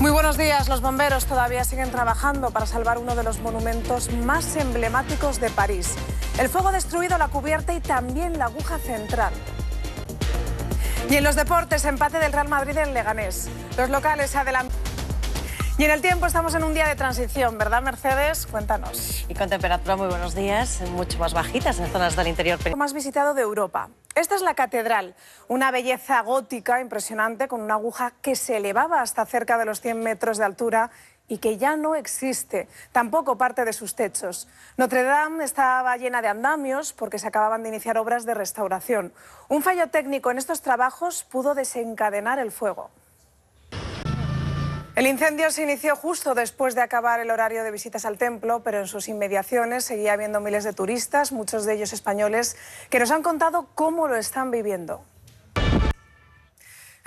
Muy buenos días. Los bomberos todavía siguen trabajando para salvar uno de los monumentos más emblemáticos de París. El fuego ha destruido la cubierta y también la aguja central. Y en los deportes, empate del Real Madrid en Leganés. Los locales adelantan. Y en el tiempo estamos en un día de transición, ¿verdad, Mercedes? Cuéntanos. Y con temperatura, muy buenos días, mucho más bajitas en zonas del interior. Más visitado de Europa. Esta es la catedral, una belleza gótica impresionante con una aguja que se elevaba hasta cerca de los 100 metros de altura y que ya no existe, tampoco parte de sus techos. Notre Dame estaba llena de andamios porque se acababan de iniciar obras de restauración. Un fallo técnico en estos trabajos pudo desencadenar el fuego. El incendio se inició justo después de acabar el horario de visitas al templo, pero en sus inmediaciones seguía habiendo miles de turistas, muchos de ellos españoles, que nos han contado cómo lo están viviendo.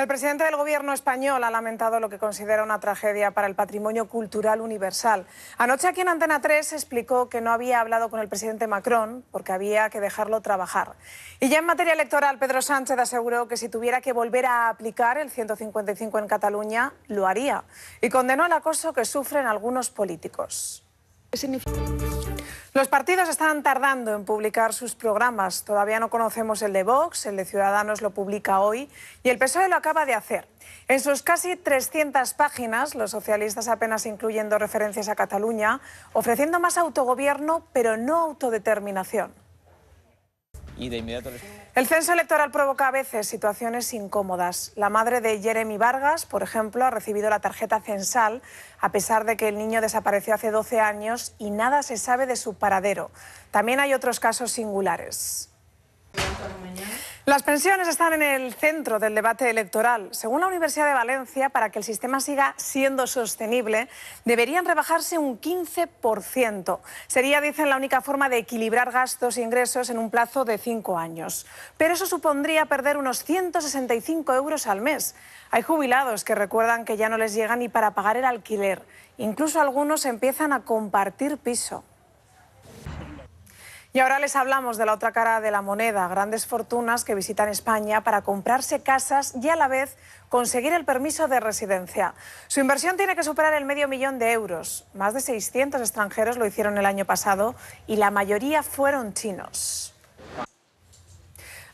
El presidente del gobierno español ha lamentado lo que considera una tragedia para el patrimonio cultural universal. Anoche aquí en Antena 3 explicó que no había hablado con el presidente Macron porque había que dejarlo trabajar. Y ya en materia electoral, Pedro Sánchez aseguró que si tuviera que volver a aplicar el 155 en Cataluña, lo haría. Y condenó el acoso que sufren algunos políticos. Los partidos están tardando en publicar sus programas. Todavía no conocemos el de Vox, el de Ciudadanos lo publica hoy y el PSOE lo acaba de hacer. En sus casi 300 páginas, los socialistas apenas incluyendo referencias a Cataluña, ofreciendo más autogobierno pero no autodeterminación. El censo electoral provoca a veces situaciones incómodas. La madre de Jeremy Vargas, por ejemplo, ha recibido la tarjeta censal a pesar de que el niño desapareció hace 12 años y nada se sabe de su paradero. También hay otros casos singulares. Las pensiones están en el centro del debate electoral. Según la Universidad de Valencia, para que el sistema siga siendo sostenible, deberían rebajarse un 15%. Sería, dicen, la única forma de equilibrar gastos e ingresos en un plazo de cinco años. Pero eso supondría perder unos 165 euros al mes. Hay jubilados que recuerdan que ya no les llega ni para pagar el alquiler. Incluso algunos empiezan a compartir piso. Y ahora les hablamos de la otra cara de la moneda, grandes fortunas que visitan España para comprarse casas y a la vez conseguir el permiso de residencia. Su inversión tiene que superar el medio millón de euros. Más de 600 extranjeros lo hicieron el año pasado y la mayoría fueron chinos.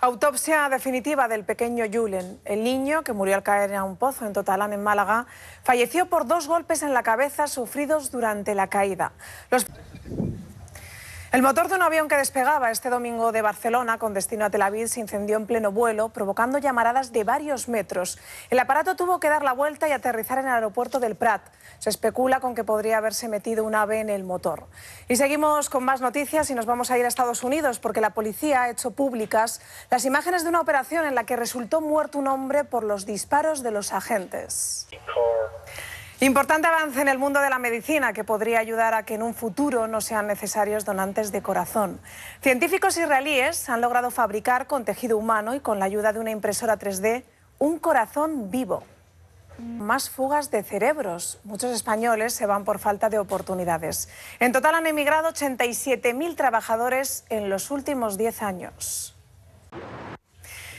Autopsia definitiva del pequeño Julen. El niño, que murió al caer en un pozo en Totalán, en Málaga, falleció por dos golpes en la cabeza sufridos durante la caída. Los... El motor de un avión que despegaba este domingo de Barcelona con destino a Tel Aviv se incendió en pleno vuelo, provocando llamaradas de varios metros. El aparato tuvo que dar la vuelta y aterrizar en el aeropuerto del Prat. Se especula con que podría haberse metido un ave en el motor. Y seguimos con más noticias y nos vamos a ir a Estados Unidos porque la policía ha hecho públicas las imágenes de una operación en la que resultó muerto un hombre por los disparos de los agentes. Importante avance en el mundo de la medicina que podría ayudar a que en un futuro no sean necesarios donantes de corazón. Científicos israelíes han logrado fabricar con tejido humano y con la ayuda de una impresora 3D un corazón vivo. Más fugas de cerebros. Muchos españoles se van por falta de oportunidades. En total han emigrado 87.000 trabajadores en los últimos 10 años.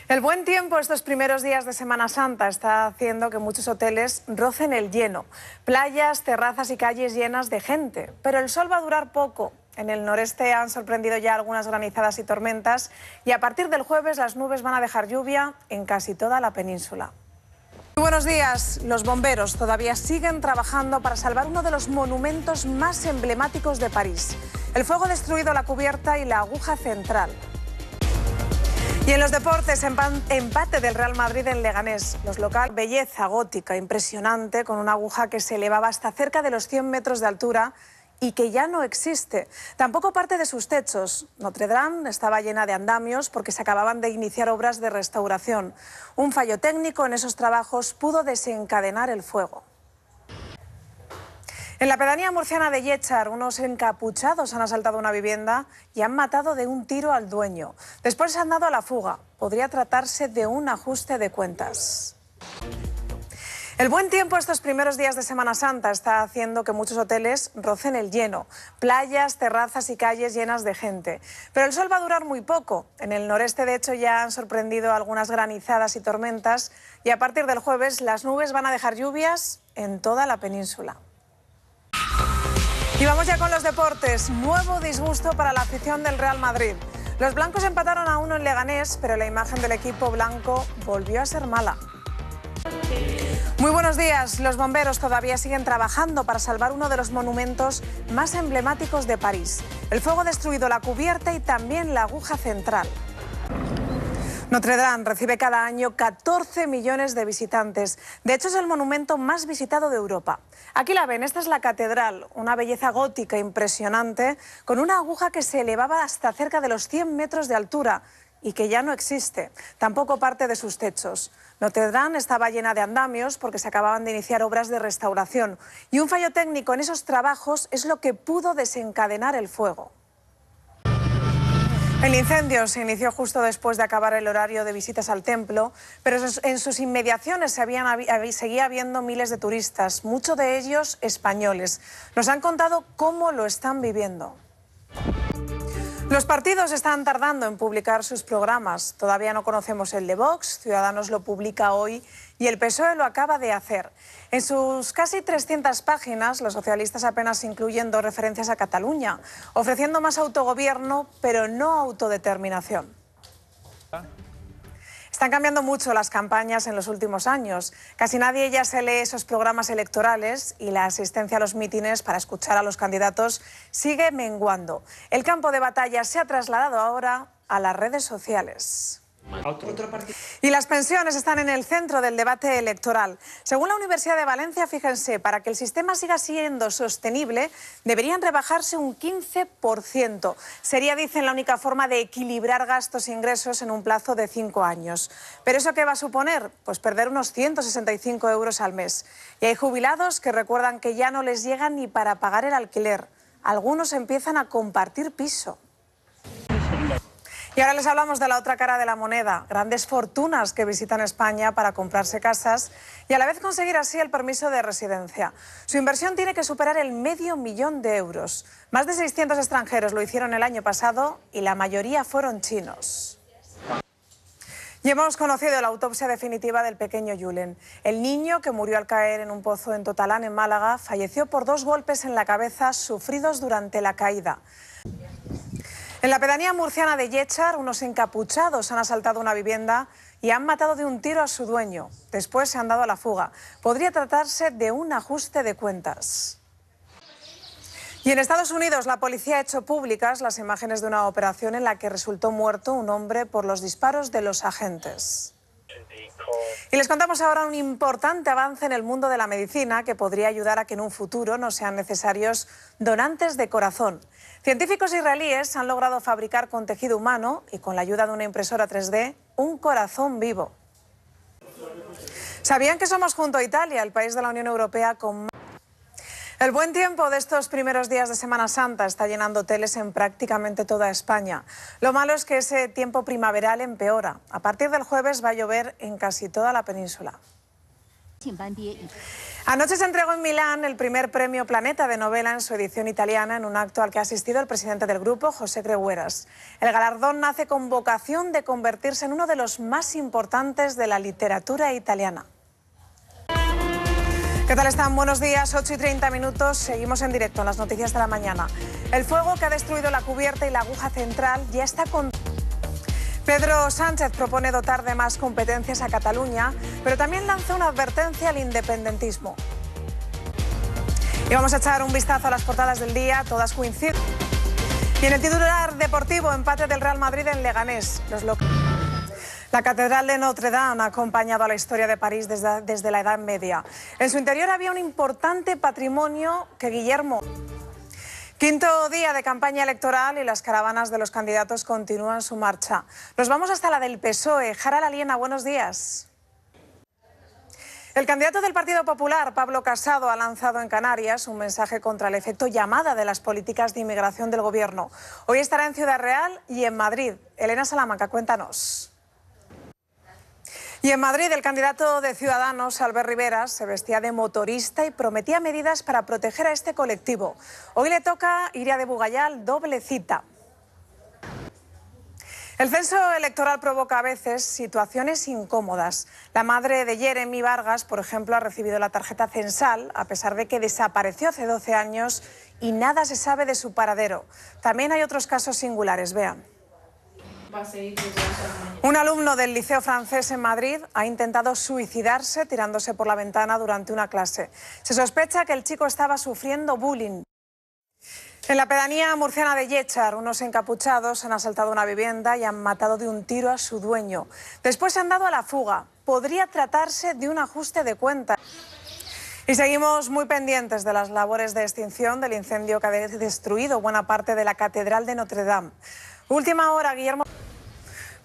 El buen tiempo estos primeros días de Semana Santa está haciendo que muchos hoteles rocen el lleno. Playas, terrazas y calles llenas de gente. Pero el sol va a durar poco. En el noreste han sorprendido ya algunas granizadas y tormentas y a partir del jueves las nubes van a dejar lluvia en casi toda la península. Muy buenos días. Los bomberos todavía siguen trabajando para salvar uno de los monumentos más emblemáticos de París. El fuego ha destruido la cubierta y la aguja central. Y en los deportes, empate del Real Madrid en Leganés. Los locales, belleza gótica, impresionante, con una aguja que se elevaba hasta cerca de los 100 metros de altura y que ya no existe. Tampoco parte de sus techos. Notre Dame estaba llena de andamios porque se acababan de iniciar obras de restauración. Un fallo técnico en esos trabajos pudo desencadenar el fuego. En la pedanía murciana de Yechar, unos encapuchados han asaltado una vivienda y han matado de un tiro al dueño. Después se han dado a la fuga. Podría tratarse de un ajuste de cuentas. El buen tiempo estos primeros días de Semana Santa está haciendo que muchos hoteles rocen el lleno, playas, terrazas y calles llenas de gente. Pero el sol va a durar muy poco. En el noreste, de hecho, ya han sorprendido algunas granizadas y tormentas y a partir del jueves las nubes van a dejar lluvias en toda la península. Y vamos ya con los deportes. Nuevo disgusto para la afición del Real Madrid. Los blancos empataron a uno en Leganés, pero la imagen del equipo blanco volvió a ser mala. Muy buenos días. Los bomberos todavía siguen trabajando para salvar uno de los monumentos más emblemáticos de París. El fuego ha destruido la cubierta y también la aguja central. Notre Dame recibe cada año 14 millones de visitantes. De hecho, es el monumento más visitado de Europa. Aquí la ven, esta es la catedral, una belleza gótica impresionante, con una aguja que se elevaba hasta cerca de los 100 metros de altura y que ya no existe, tampoco parte de sus techos. Notre Dame estaba llena de andamios porque se acababan de iniciar obras de restauración y un fallo técnico en esos trabajos es lo que pudo desencadenar el fuego. El incendio se inició justo después de acabar el horario de visitas al templo, pero en sus inmediaciones seguía habiendo miles de turistas, muchos de ellos españoles. Nos han contado cómo lo están viviendo. Los partidos están tardando en publicar sus programas. Todavía no conocemos el de Vox, Ciudadanos lo publica hoy y el PSOE lo acaba de hacer. En sus casi 300 páginas, los socialistas apenas incluyen dos referencias a Cataluña, ofreciendo más autogobierno, pero no autodeterminación. Están cambiando mucho las campañas en los últimos años. Casi nadie ya se lee esos programas electorales y la asistencia a los mítines para escuchar a los candidatos sigue menguando. El campo de batalla se ha trasladado ahora a las redes sociales. Y las pensiones están en el centro del debate electoral. Según la Universidad de Valencia, fíjense, para que el sistema siga siendo sostenible, deberían rebajarse un 15%. Sería, dicen, la única forma de equilibrar gastos e ingresos en un plazo de cinco años. ¿Pero eso qué va a suponer? Pues perder unos 165 euros al mes. Y hay jubilados que recuerdan que ya no les llegan ni para pagar el alquiler. Algunos empiezan a compartir piso. Y ahora les hablamos de la otra cara de la moneda, grandes fortunas que visitan España para comprarse casas y a la vez conseguir así el permiso de residencia. Su inversión tiene que superar el medio millón de euros. Más de 600 extranjeros lo hicieron el año pasado y la mayoría fueron chinos. Y hemos conocido la autopsia definitiva del pequeño Yulen, El niño que murió al caer en un pozo en Totalán, en Málaga, falleció por dos golpes en la cabeza sufridos durante la caída. En la pedanía murciana de Yechar, unos encapuchados han asaltado una vivienda y han matado de un tiro a su dueño. Después se han dado a la fuga. Podría tratarse de un ajuste de cuentas. Y en Estados Unidos, la policía ha hecho públicas las imágenes de una operación en la que resultó muerto un hombre por los disparos de los agentes. Y les contamos ahora un importante avance en el mundo de la medicina que podría ayudar a que en un futuro no sean necesarios donantes de corazón. Científicos israelíes han logrado fabricar con tejido humano y con la ayuda de una impresora 3D un corazón vivo. ¿Sabían que somos junto a Italia, el país de la Unión Europea con más... El buen tiempo de estos primeros días de Semana Santa está llenando hoteles en prácticamente toda España. Lo malo es que ese tiempo primaveral empeora. A partir del jueves va a llover en casi toda la península. Anoche se entregó en Milán el primer premio Planeta de novela en su edición italiana en un acto al que ha asistido el presidente del grupo, José Gregueras. El galardón nace con vocación de convertirse en uno de los más importantes de la literatura italiana. ¿Qué tal están? Buenos días, 8 y 30 minutos. Seguimos en directo en las noticias de la mañana. El fuego que ha destruido la cubierta y la aguja central ya está con... Pedro Sánchez propone dotar de más competencias a Cataluña, pero también lanza una advertencia al independentismo. Y vamos a echar un vistazo a las portadas del día, todas coinciden. Y en el titular deportivo, empate del Real Madrid en Leganés. Los la Catedral de Notre Dame ha acompañado a la historia de París desde, desde la Edad Media. En su interior había un importante patrimonio que Guillermo... Quinto día de campaña electoral y las caravanas de los candidatos continúan su marcha. Nos vamos hasta la del PSOE. Jara Laliena, buenos días. El candidato del Partido Popular, Pablo Casado, ha lanzado en Canarias un mensaje contra el efecto llamada de las políticas de inmigración del Gobierno. Hoy estará en Ciudad Real y en Madrid. Elena Salamanca, cuéntanos. Y en Madrid, el candidato de Ciudadanos, Albert Rivera, se vestía de motorista y prometía medidas para proteger a este colectivo. Hoy le toca Iria de Bugayal doble cita. El censo electoral provoca a veces situaciones incómodas. La madre de Jeremy Vargas, por ejemplo, ha recibido la tarjeta censal, a pesar de que desapareció hace 12 años y nada se sabe de su paradero. También hay otros casos singulares, vean. Un alumno del Liceo Francés en Madrid ha intentado suicidarse tirándose por la ventana durante una clase. Se sospecha que el chico estaba sufriendo bullying. En la pedanía murciana de Yechar, unos encapuchados han asaltado una vivienda y han matado de un tiro a su dueño. Después se han dado a la fuga. Podría tratarse de un ajuste de cuentas. Y seguimos muy pendientes de las labores de extinción del incendio que ha destruido buena parte de la Catedral de Notre Dame. Última hora, Guillermo.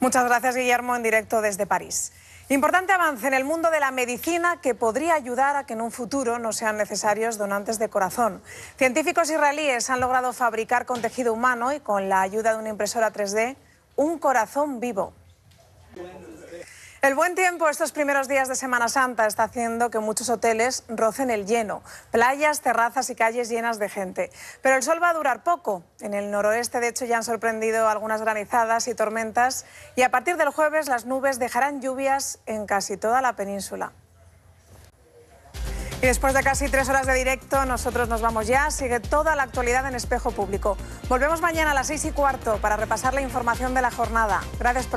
Muchas gracias, Guillermo, en directo desde París. Importante avance en el mundo de la medicina que podría ayudar a que en un futuro no sean necesarios donantes de corazón. Científicos israelíes han logrado fabricar con tejido humano y con la ayuda de una impresora 3D un corazón vivo. El buen tiempo estos primeros días de Semana Santa está haciendo que muchos hoteles rocen el lleno, playas, terrazas y calles llenas de gente. Pero el sol va a durar poco. En el noroeste, de hecho, ya han sorprendido algunas granizadas y tormentas y a partir del jueves las nubes dejarán lluvias en casi toda la península. Y después de casi tres horas de directo, nosotros nos vamos ya. Sigue toda la actualidad en Espejo Público. Volvemos mañana a las seis y cuarto para repasar la información de la jornada. Gracias por